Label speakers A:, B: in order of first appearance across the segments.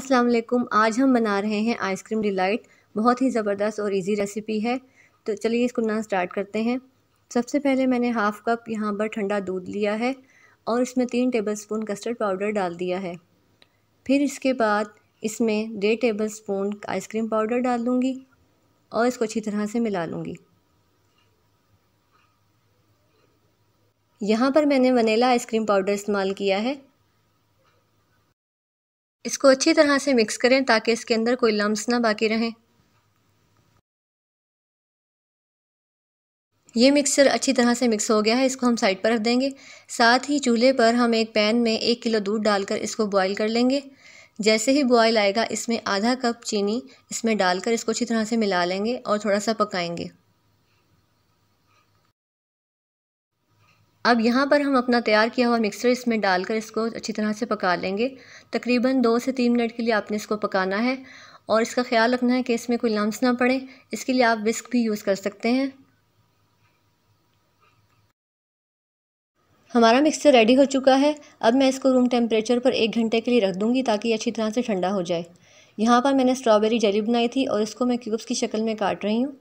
A: अस्सलाम वालेकुम आज हम बना रहे हैं आइसक्रीम डिलाइट बहुत ही ज़बरदस्त और इजी रेसिपी है तो चलिए इसको ना स्टार्ट करते हैं सबसे पहले मैंने हाफ़ कप यहाँ पर ठंडा दूध लिया है और इसमें तीन टेबलस्पून कस्टर्ड पाउडर डाल दिया है फिर इसके बाद इसमें डेढ़ टेबल स्पून आइसक्रीम पाउडर डाल दूँगी और इसको अच्छी तरह से मिला लूँगी यहाँ पर मैंने वनीला आइसक्रीम पाउडर इस्तेमाल किया है इसको अच्छी तरह से मिक्स करें ताकि इसके अंदर कोई लम्स ना बाकी रहें ये मिक्सचर अच्छी तरह से मिक्स हो गया है इसको हम साइड पर रख देंगे साथ ही चूल्हे पर हम एक पैन में एक किलो दूध डालकर इसको बॉईल कर लेंगे जैसे ही बॉईल आएगा इसमें आधा कप चीनी इसमें डालकर इसको अच्छी तरह से मिला लेंगे और थोड़ा सा पकाएंगे अब यहाँ पर हम अपना तैयार किया हुआ मिक्सचर इसमें डालकर इसको अच्छी तरह से पका लेंगे तकरीबन दो से तीन मिनट के लिए आपने इसको पकाना है और इसका ख्याल रखना है कि इसमें कोई लम्स ना पड़े इसके लिए आप विस्क भी यूज़ कर सकते हैं हमारा मिक्सचर रेडी हो चुका है अब मैं इसको रूम टेम्परेचर पर एक घंटे के लिए रख दूँगी ताकि अच्छी तरह से ठंडा हो जाए यहाँ पर मैंने स्ट्रॉबेरी जली बनाई थी और इसको मैं क्यूब्स की शक्ल में काट रही हूँ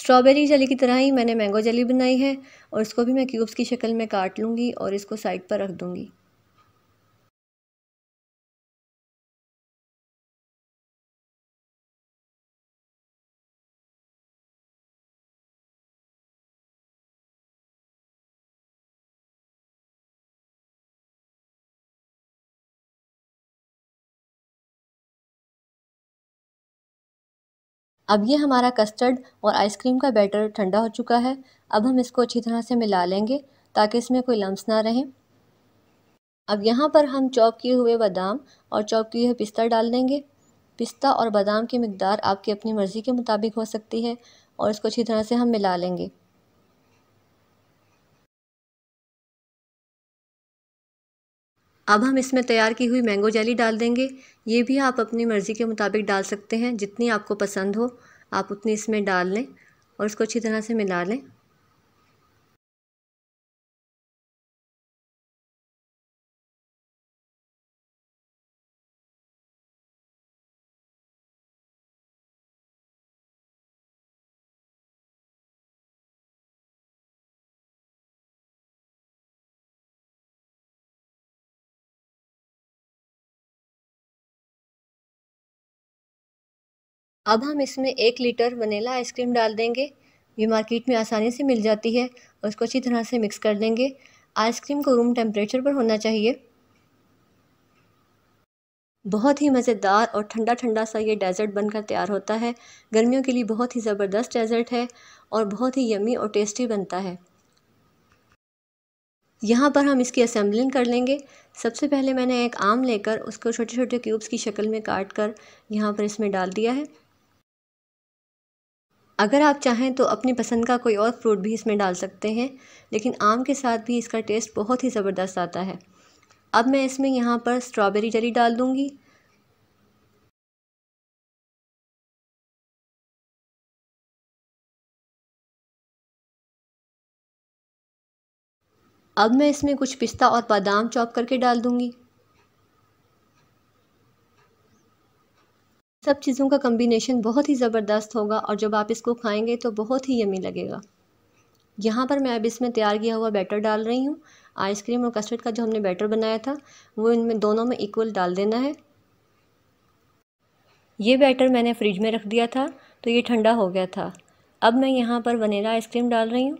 B: स्ट्रॉबेरी जली की तरह ही मैंने मैंगो जली बनाई है और इसको भी मैं क्यूब्स की शक्ल में काट लूँगी और इसको साइड पर रख दूँगी अब ये हमारा कस्टर्ड और आइसक्रीम का बैटर ठंडा हो चुका है अब हम इसको अच्छी तरह से मिला लेंगे
A: ताकि इसमें कोई लम्स ना रहें अब यहाँ पर हम चॉप किए हुए बादाम और चॉप किए हुए पिस्ता डाल देंगे पिस्ता और बादाम की मकदार आपकी अपनी मर्ज़ी के मुताबिक हो सकती है और इसको अच्छी तरह से हम मिला लेंगे अब हम इसमें तैयार की हुई मैंगो जेली डाल देंगे ये भी आप अपनी मर्ज़ी के मुताबिक डाल सकते हैं जितनी आपको पसंद हो आप
B: उतनी इसमें डाल लें और इसको अच्छी तरह से मिला लें अब हम इसमें एक लीटर
A: वनीला आइसक्रीम डाल देंगे ये मार्केट में आसानी से मिल जाती है और उसको अच्छी तरह से मिक्स कर देंगे आइसक्रीम को रूम टेम्परेचर पर होना चाहिए बहुत ही मज़ेदार और ठंडा ठंडा सा ये डेज़र्ट बनकर तैयार होता है गर्मियों के लिए बहुत ही ज़बरदस्त डेज़र्ट है और बहुत ही यमी और टेस्टी बनता है यहाँ पर हम इसकी असेंबलिंग कर लेंगे सबसे पहले मैंने एक आम लेकर उसको छोटे छोटे क्यूब्स की शक्ल में काट कर यहाँ पर इसमें डाल दिया है अगर आप चाहें तो अपनी पसंद का कोई और फ्रूट भी इसमें डाल सकते हैं लेकिन आम के साथ भी इसका टेस्ट बहुत ही ज़बरदस्त आता है अब मैं इसमें यहाँ पर स्ट्रॉबेरी जली डाल
B: दूँगी अब मैं इसमें कुछ पिस्ता और बादाम चॉप करके डाल दूँगी
A: सब चीज़ों का कम्बिनेशन बहुत ही ज़बरदस्त होगा और जब आप इसको खाएंगे तो बहुत ही यमी लगेगा यहाँ पर मैं अब इसमें तैयार किया हुआ बैटर डाल रही हूँ आइसक्रीम और कस्टर्ड का जो हमने बैटर बनाया था वो इनमें दोनों में इक्वल डाल देना है ये बैटर मैंने फ्रिज में रख दिया था तो ये ठंडा हो गया था अब मैं यहाँ पर वनीला आइसक्रीम डाल रही हूँ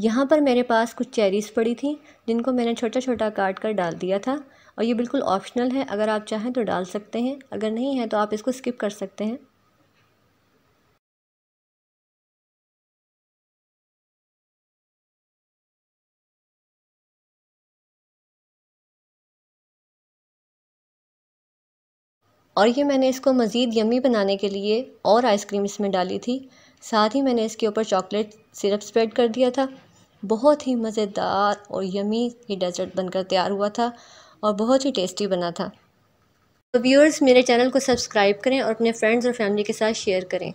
A: यहाँ पर मेरे पास कुछ चेरीज़ पड़ी थी जिनको मैंने छोटा छोटा काट कर डाल दिया था और ये बिल्कुल ऑप्शनल है अगर आप चाहें तो डाल सकते हैं अगर नहीं
B: है तो आप इसको स्किप कर सकते हैं और ये
A: मैंने इसको मज़ीद यमी बनाने के लिए और आइसक्रीम इसमें डाली थी साथ ही मैंने इसके ऊपर चॉकलेट सिरप स्प्रेड कर दिया था बहुत ही मज़ेदार और यमी ये डेज़र्ट बनकर तैयार हुआ था और बहुत ही टेस्टी बना था तो व्यूअर्स मेरे चैनल को सब्सक्राइब करें और अपने फ्रेंड्स और फैमिली के साथ शेयर करें